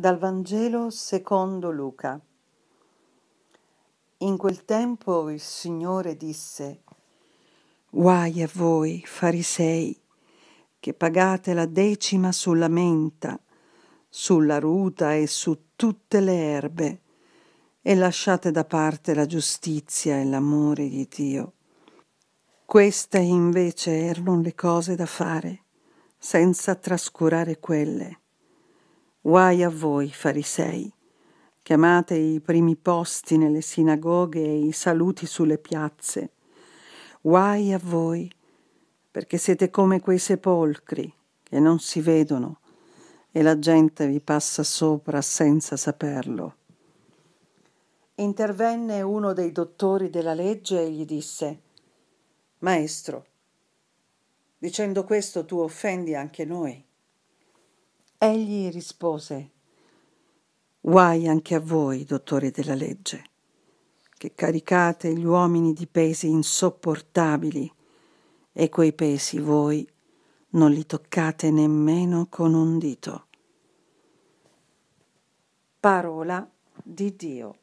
Dal Vangelo secondo Luca. In quel tempo il Signore disse, Guai a voi, farisei, che pagate la decima sulla menta, sulla ruta e su tutte le erbe, e lasciate da parte la giustizia e l'amore di Dio. Queste invece erano le cose da fare, senza trascurare quelle Guai a voi, farisei, che amate i primi posti nelle sinagoghe e i saluti sulle piazze. Guai a voi, perché siete come quei sepolcri che non si vedono e la gente vi passa sopra senza saperlo. Intervenne uno dei dottori della legge e gli disse Maestro, dicendo questo tu offendi anche noi. Egli rispose Guai anche a voi, dottori della legge, che caricate gli uomini di pesi insopportabili, e quei pesi voi non li toccate nemmeno con un dito. Parola di Dio.